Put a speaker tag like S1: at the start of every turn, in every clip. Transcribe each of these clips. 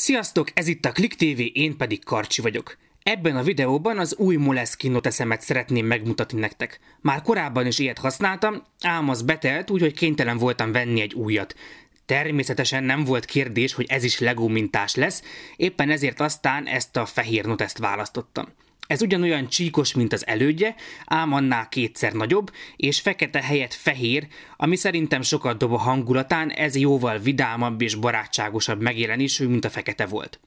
S1: Sziasztok, ez itt a Klik TV, én pedig Karcsi vagyok. Ebben a videóban az új Moleskine notesemet szeretném megmutatni nektek. Már korábban is ilyet használtam, ám az betelt, úgyhogy kénytelen voltam venni egy újat. Természetesen nem volt kérdés, hogy ez is legó mintás lesz, éppen ezért aztán ezt a fehér noteszt választottam. Ez ugyanolyan csíkos, mint az elődje, ám annál kétszer nagyobb, és fekete helyett fehér, ami szerintem sokat dob a hangulatán, ez jóval vidámabb és barátságosabb megjelenésű, mint a fekete volt.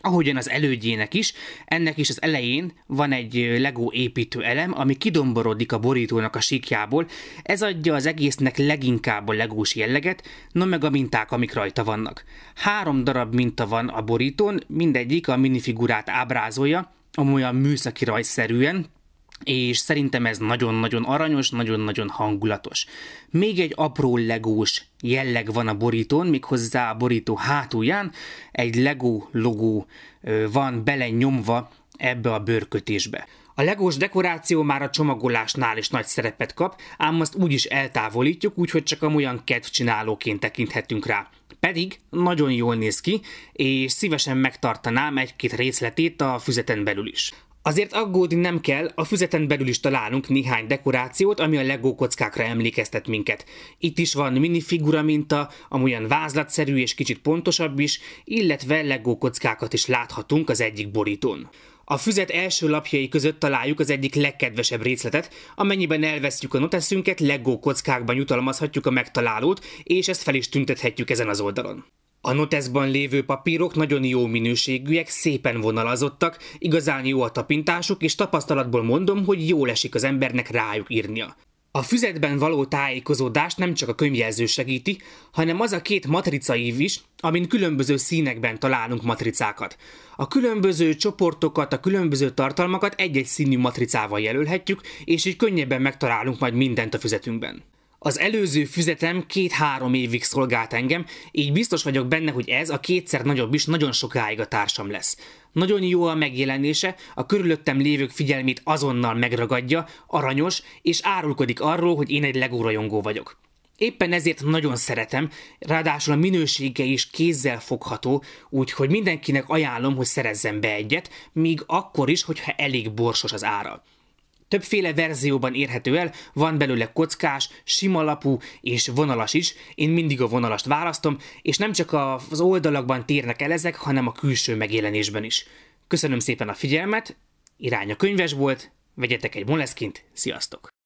S1: Ahogyan az elődjének is, ennek is az elején van egy LEGO építő elem, ami kidomborodik a borítónak a síkjából, ez adja az egésznek leginkább a legós jelleget, no meg a minták, amik rajta vannak. Három darab minta van a borítón, mindegyik a minifigurát ábrázolja, amolyan műszaki rajszerűen, és szerintem ez nagyon-nagyon aranyos, nagyon-nagyon hangulatos. Még egy apró legós jelleg van a borítón, méghozzá a borító hátulján egy legó logó van belenyomva ebbe a bőrkötésbe. A legós dekoráció már a csomagolásnál is nagy szerepet kap, ám azt úgy is eltávolítjuk, úgyhogy csak amolyan kedvcsinálóként tekinthetünk rá. Pedig nagyon jól néz ki, és szívesen megtartanám egy-két részletét a füzeten belül is. Azért aggódni nem kell, a füzeten belül is találunk néhány dekorációt, ami a LEGO kockákra emlékeztet minket. Itt is van minifigura minta, amolyan vázlatszerű és kicsit pontosabb is, illetve LEGO kockákat is láthatunk az egyik borítón. A füzet első lapjai között találjuk az egyik legkedvesebb részletet, amennyiben elvesztjük a noteszünket, legó kockákban jutalmazhatjuk a megtalálót, és ezt fel is tüntethetjük ezen az oldalon. A noteszban lévő papírok nagyon jó minőségűek, szépen vonalazottak, igazán jó a tapintásuk, és tapasztalatból mondom, hogy jól esik az embernek rájuk írnia. A füzetben való tájékozódást nem csak a könyvjelző segíti, hanem az a két matricaív is, amin különböző színekben találunk matricákat. A különböző csoportokat, a különböző tartalmakat egy-egy színű matricával jelölhetjük, és így könnyebben megtalálunk majd mindent a füzetünkben. Az előző füzetem két-három évig szolgált engem, így biztos vagyok benne, hogy ez a kétszer nagyobb is nagyon sokáig a társam lesz. Nagyon jó a megjelenése, a körülöttem lévők figyelmét azonnal megragadja, aranyos, és árulkodik arról, hogy én egy legórajongó vagyok. Éppen ezért nagyon szeretem, ráadásul a minősége is kézzel fogható, úgyhogy mindenkinek ajánlom, hogy szerezzen be egyet, még akkor is, hogyha elég borsos az ára. Többféle verzióban érhető el, van belőle kockás, lapú és vonalas is, én mindig a vonalast választom, és nem csak az oldalakban térnek el ezek, hanem a külső megjelenésben is. Köszönöm szépen a figyelmet, irány a könyvesbolt, vegyetek egy moleszkint, sziasztok!